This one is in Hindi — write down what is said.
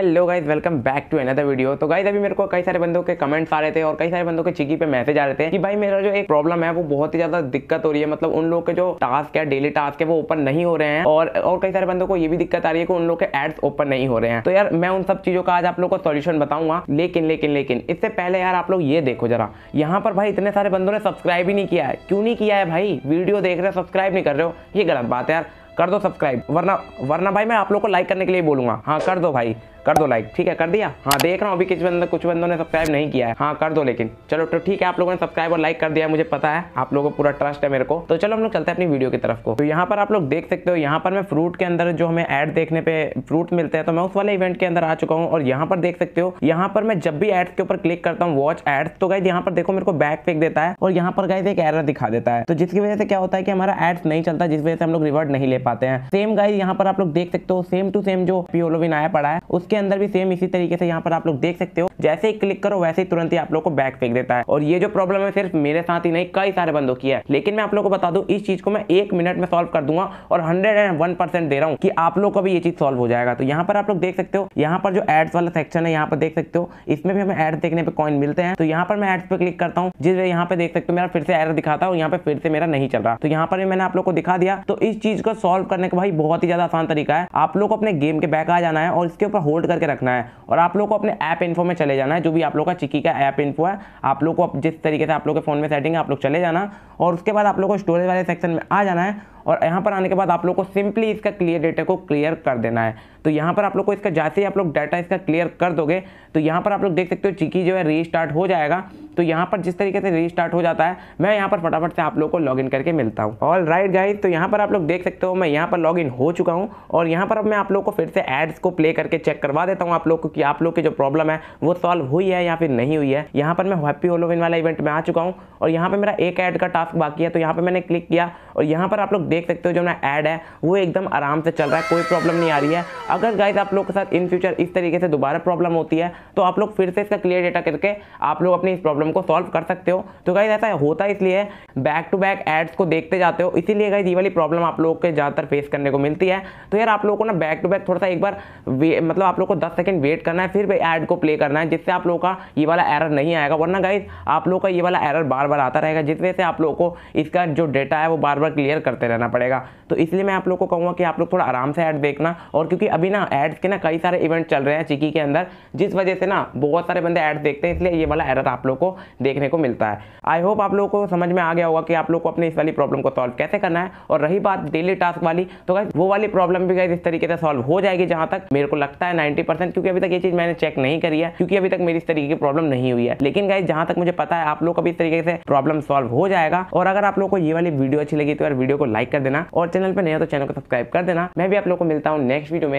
hello guys welcome back to another video तो गाइज अभी मेरे को कई सारे बंदों के कमेंट्स आ रहे थे और कई सारे बंदों के चिकी पे मैसेज आ रहे थे कि भाई मेरा जो एक प्रॉब्लम है वो बहुत ही ज्यादा दिक्कत हो रही है मतलब उन लोग के जो टास्क है डेली टास्क है वो ओपन नहीं हो रहे हैं और और कई सारे बंदों को ये भी दिक्कत आ रही है कि उन लोग के एड्स ओपन नहीं हो रहे हैं तो यार मैं उन सब चीजों का आज आप लोग को सोल्यूशन बताऊंगा लेकिन लेकिन लेकिन इससे पहले यार आप लोग ये देखो जरा यहाँ पर भाई इतने सारे बंदों ने सब्सक्राइब ही नहीं किया है क्यों नहीं किया है भाई वीडियो देख रहे हो सब्सक्राइब नहीं कर रहे हो ये गलत बात है यार कर दो सब्सक्राइब वरना वरना भाई मैं आप लोग को लाइक करने के लिए बोलूंगा हाँ कर दो भाई कर दो लाइक ठीक है कर दिया हाँ देख रहा हूँ अभी कुछ बंदो कुछ बंदों ने सब्सक्राइब नहीं किया है हाँ कर दो लेकिन चलो तो ठीक है आप लोगों ने सब्सक्राइब और लाइक कर दिया मुझे पता है आप लोगों को पूरा ट्रस्ट है मेरे को तो चलो हम लोग चलते हैं अपनी वीडियो की तरफ को तो यहाँ पर आप लोग देख सकते हो यहाँ पर मैं फ्रूट के अंदर जो हमें एड देखने पे फ्रूट मिलते हैं तो मैं उस वाले इवेंट के अंदर आ चुका हूँ और यहाँ पर देख सकते हो यहाँ पर मैं जब भी एड्स के ऊपर क्लिक करता हूँ वॉच एड्स तो गाइज यहाँ पर देखो मेरे को बैक फेंक देता है और यहाँ पर गाइज एक एरर दिखा देता है तो जिसकी वजह से क्या होता है कि हमारा एड्स नहीं चलता जिस वजह से हम लोग रिवर्ट नहीं ले पाते हैं सेम गाइज यहाँ पर आप लोग देख सकते हो सेम टू सेम जो पियोलोविन आया पड़ा है उस उसके अंदर भी सेम इसी तरीके से यहाँ पर आप लोग देख सकते हो जैसे ही क्लिक करो वैसे ही तुरंत ही आप लोग को बैक फेंक देता है और ये जो प्रॉब्लम है सिर्फ मेरे साथ ही नहीं कई सारे बंदों की है लेकिन मैं आप लोग को बता दू इस चीज को मैं एक मिनट में सोल्व कर दूंगा और हंड्रेड एंड वन परसेंट दे रहा हूँ कि आप लोग को भी ये चीज सोल्व हो जाएगा तो यहाँ पर आप लोग देख सकते हो यहाँ पर जो एड्स वाला सेक्शन है यहाँ पर देख सकते हो इसमें भी हमें एड देखने पर कॉइन मिलते हैं तो यहाँ पर मैं एड्स पे क्लिक करता हूँ जिस यहाँ पे देख सकते हो मेरा फिर से एड दिखाता हूँ यहाँ पे फिर से मेरा नहीं चल रहा तो यहाँ पर भी मैंने आप लोग को दिखा दिया तो इस चीज को सोल्व करने का भाई बहुत ही ज्यादा आसान तरीका है आप लोग को अपने गेम के बैक आ जाना है और इसके ऊपर होल्ड होल्ड करके रखना है और आप लोग को अपने ऐप इन्फो में चले जाना है जो भी आप लोग का चिकी का ऐप इन्फो है आप लोग को जिस तरीके से आप लोग के फ़ोन में सेटिंग है आप लोग चले जाना और उसके बाद आप लोग को स्टोरेज वाले सेक्शन में आ जाना है और यहाँ पर आने के बाद आप लोग को सिंपली इसका क्लियर डेटा को क्लियर कर देना है तो यहाँ पर आप लोग को इसका जैसे ही आप लोग डाटा इसका क्लियर कर दोगे तो यहाँ पर आप लोग देख सकते हो चिकी जो है रीस्टार्ट हो जाएगा तो यहाँ पर जिस तरीके से रीस्टार्ट हो जाता है मैं यहाँ पर फटाफट से आप लोग को लॉगिन करके मिलता हूँ ऑल राइट गाइज तो यहाँ पर आप लोग देख सकते हो मैं यहाँ पर लॉगिन हो चुका हूँ और यहाँ पर अब मैं आप लोग को फिर से एड्स को प्ले करके चेक करवा देता हूँ आप लोग को कि आप लोग की जो प्रॉब्लम है वो सॉल्व हुई है या फिर नहीं हुई है यहाँ पर मैं हैप्पी होलोविन वाला इवेंट में आ चुका हूँ और यहाँ पर मेरा एक ऐड का टास्क बाकी है तो यहाँ पर मैंने क्लिक किया और यहाँ पर आप लोग देख सकते हो जो मेरा ऐड है वो एकदम आराम से चल रहा है कोई प्रॉब्लम नहीं आ रही है अगर गाइज आप लोग के साथ इन फ्यूचर इस तरीके से दोबारा प्रॉब्लम होती है तो आप लोग फिर से इसका क्लियर डेटा करके आप लोग अपनी इस प्रॉब्लम को सॉल्व कर सकते हो तो गाइज ऐसा होता है इसलिए बैक टू बैक एड्स को देखते जाते हो इसीलिए गाइज ये वाली प्रॉब्लम आप लोग के ज़्यादातर फेस करने को मिलती है तो यार आप लोगों को ना बैक टू बैक थोड़ा सा एक बार मतलब आप लोग को दस सेकेंड वेट करना है फिर भी को प्ले करना है जिससे आप लोगों का ये वाला एरर नहीं आएगा वरना गाइज आप लोग का ये वाला एरर बार बार आता रहेगा जिस वजह से आप लोगों को इसका जो डेटा है वो बार बार क्लियर करते रहना पड़ेगा तो इसलिए मैं आप लोग को कहूँगा कि आप लोग थोड़ा आराम से ऐड देखना और क्योंकि अभी ना एड्स के ना कई सारे इवेंट चल रहे हैं चिकी के अंदर जिस वजह से ना बहुत सारे बंदे एड्स देखते हैं इसलिए ये वाला एरर आप लोग को देखने को मिलता है आई होप आप लोगों को समझ में आ गया होगा कि आप लोग को अपने इस वाली प्रॉब्लम को सॉल्व कैसे करना है और रही बात डेली टास्क वाली तो गाइज वो वाली प्रॉब्लम भी गाइज इस तरीके से सॉल्व हो जाएगी जहाँ तक मेरे को लगता है नाइन्टी क्योंकि अभी तक ये चीज़ मैंने चेक नहीं करी है क्योंकि अभी तक मेरी इस तरीके की प्रॉब्लम नहीं हुई है लेकिन गाइज जहाँ तक मुझे पता है आप लोग अभी इस तरीके से प्रॉब्लम सॉल्व हो जाएगा और अगर आप लोग को ये वाली वीडियो अच्छी लगी तो यार वीडियो को लाइक कर देना और चैनल पर नहीं हो तो चैनल को सब्सक्राइब कर देना मैं भी आप लोग को मिलता हूँ नेक्स्ट वीडियो में